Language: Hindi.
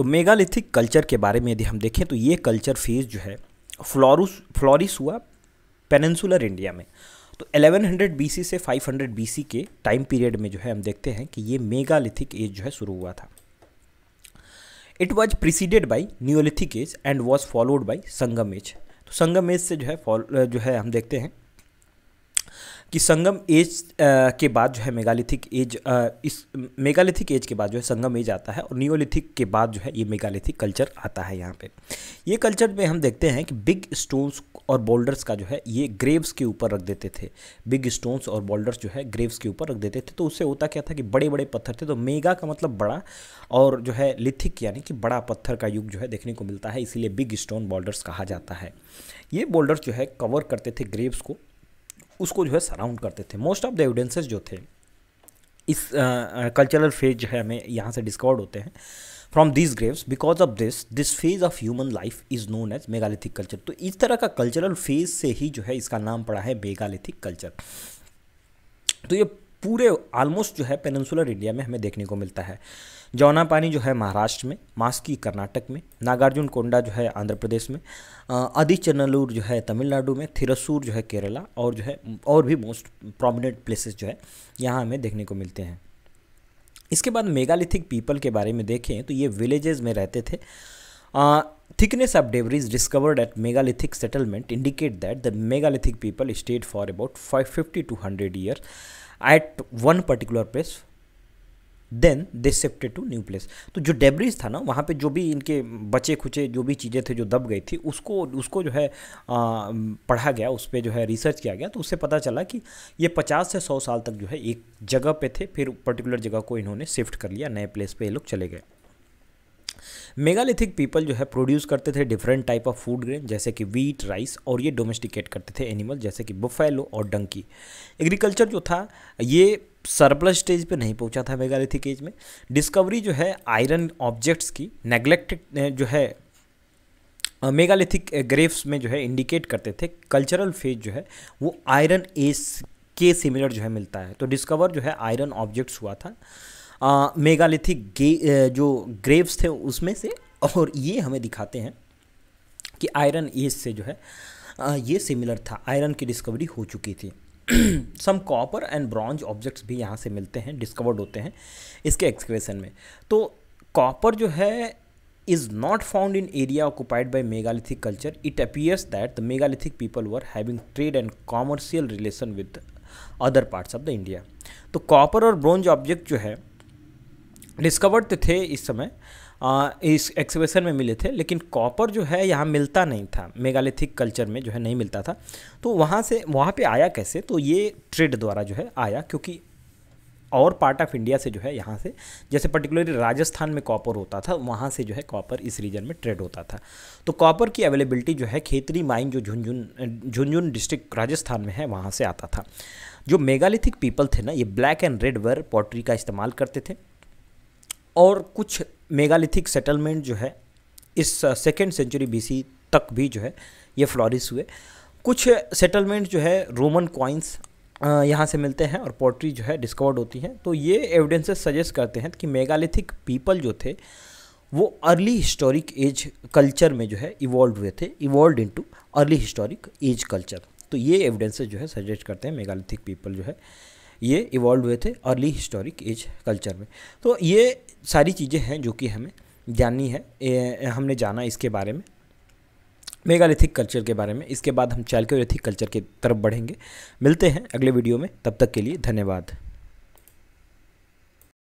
तो मेगालिथिक कल्चर के बारे में यदि हम देखें तो ये कल्चर फेज जो है फ्लोरुस फ्लोरिस हुआ पेनेंसुलर इंडिया में तो 1100 बीसी से 500 बीसी के टाइम पीरियड में जो है हम देखते हैं कि ये मेगालिथिक एज जो है शुरू हुआ था it was preceded by neolithic age and was followed by Sangam age तो संगम एज से जो है जो है हम देखते हैं कि संगम एज के बाद जो है मेगालिथिक एज इस मेगालिथिक एज के बाद जो है संगम एज आता है और नियोलिथिक के बाद जो है ये मेगालिथिक कल्चर आता है यहाँ पे ये कल्चर में हम देखते हैं कि बिग स्टोन्स और बोल्डर्स का जो है ये ग्रेव्स के ऊपर रख देते थे बिग स्टोन्स और बोल्डर्स जो है ग्रेव्स के ऊपर रख देते थे तो उससे होता क्या था कि बड़े बड़े पत्थर थे तो मेगा का मतलब बड़ा और जो है लिथिक यानी कि बड़ा पत्थर का युग जो है देखने को मिलता है इसीलिए बिग स्टोन बोल्डर्स कहा जाता है ये बोल्डर्स जो है कवर करते थे ग्रेव्स को उसको जो है सराउंड करते थे मोस्ट ऑफ द एविडेंसेस जो थे इस कल्चरल फेज जो है हमें यहाँ से डिस्कवर्ड होते हैं from this graves because of this this phase of human life is known as megalithic culture तो इस तरह का कल्चरल फेज से ही जो है इसका नाम पड़ा है मेगालिथिक कल्चर तो ये पूरे ऑलमोस्ट जो है पेनसुलर इंडिया में हमें देखने को मिलता है जौना पानी जो है महाराष्ट्र में मास्की कर्नाटक में नागार्जुन कोंडा जो है आंध्र प्रदेश में अधिचनलूर जो है तमिलनाडु में थिरसूर जो है केरला और जो है और भी मोस्ट प्रोमिनेंट प्लेसेस जो है यहाँ हमें देखने को मिलते हैं इसके बाद मेगालिथिक पीपल के बारे में देखें तो ये विलेजेस में रहते थे thickness of debris discovered at megalithic settlement indicate that the megalithic people stayed for about five fifty two hundred year at one particular place then they shifted to new place तो जो डेब्रिज था ना वहाँ पे जो भी इनके बचे खुचे जो भी चीज़ें थे जो दब गई थी उसको उसको जो है आ, पढ़ा गया उस पर जो है रिसर्च किया गया तो उससे पता चला कि ये पचास से सौ साल तक जो है एक जगह पे थे फिर पर्टिकुलर जगह को इन्होंने शिफ्ट कर लिया नए प्लेस पे ये लोग चले गए मेगालिथिक पीपल जो है प्रोड्यूस करते थे different type of food grain जैसे कि वीट राइस और ये डोमेस्टिकेट करते थे एनिमल जैसे कि बुफेलो और डंकी एग्रीकल्चर जो था ये सरप्लस स्टेज पे नहीं पहुंचा था मेगालिथिक एज में डिस्कवरी जो है आयरन ऑब्जेक्ट्स की नेग्लेक्टेड जो है मेगालिथिक ग्रेव्स में जो है इंडिकेट करते थे कल्चरल फेज जो है वो आयरन एज के सिमिलर जो है मिलता है तो डिस्कवर जो है आयरन ऑब्जेक्ट्स हुआ था मेगालिथिक गे जो ग्रेव्स थे उसमें से और ये हमें दिखाते हैं कि आयरन एज से जो है आ, ये सिमिलर था आयरन की डिस्कवरी हो चुकी थी some copper and bronze objects भी यहाँ से मिलते हैं डिस्कवर्ड होते हैं इसके एक्सक्रेशन में तो कॉपर जो है is not found in area occupied by megalithic culture it appears that the megalithic people were having trade and commercial relation with other parts of the India तो कॉपर और ब्रॉन्ज ऑब्जेक्ट जो है डिस्कवर्ड तो थे इस समय इस एक्सप्रेशन में मिले थे लेकिन कॉपर जो है यहाँ मिलता नहीं था मेगालिथिक कल्चर में जो है नहीं मिलता था तो वहाँ से वहाँ पे आया कैसे तो ये ट्रेड द्वारा जो है आया क्योंकि और पार्ट ऑफ इंडिया से जो है यहाँ से जैसे पर्टिकुलरली राजस्थान में कॉपर होता था वहाँ से जो है कॉपर इस रीजन में ट्रेड होता था तो कॉपर की अवेलेबिलिटी जो है खेतरी माइन जो झुंझुन झुंझुन डिस्ट्रिक्ट राजस्थान में है वहाँ से आता था जो मेगालिथिक पीपल थे ना ये black and red ware pottery का इस्तेमाल करते थे और कुछ मेगालिथिक सेटलमेंट जो है इस सेकेंड सेंचुरी बी तक भी जो है ये फ्लॉरिस हुए कुछ सेटलमेंट जो है रोमन कॉइन्स यहाँ से मिलते हैं और पोट्री जो है डिस्कवर्ड होती हैं तो ये एविडेंसेस सजेस्ट करते हैं कि मेगालिथिक पीपल जो थे वो अर्ली हिस्टोरिक एज कल्चर में जो है इवॉल्व हुए थे evolve into early historic age culture तो ये एविडेंसेस जो है सजेस्ट करते हैं मेगालिथिक पीपल जो है ये इवॉल्व हुए थे अर्ली हिस्टोरिक एज कल्चर में तो ये सारी चीज़ें हैं जो कि हमें जाननी है ए, हमने जाना इसके बारे में मेगालिथिक कल्चर के बारे में इसके बाद हम चाइल्कोलिथिक कल्चर की तरफ बढ़ेंगे मिलते हैं अगले वीडियो में तब तक के लिए धन्यवाद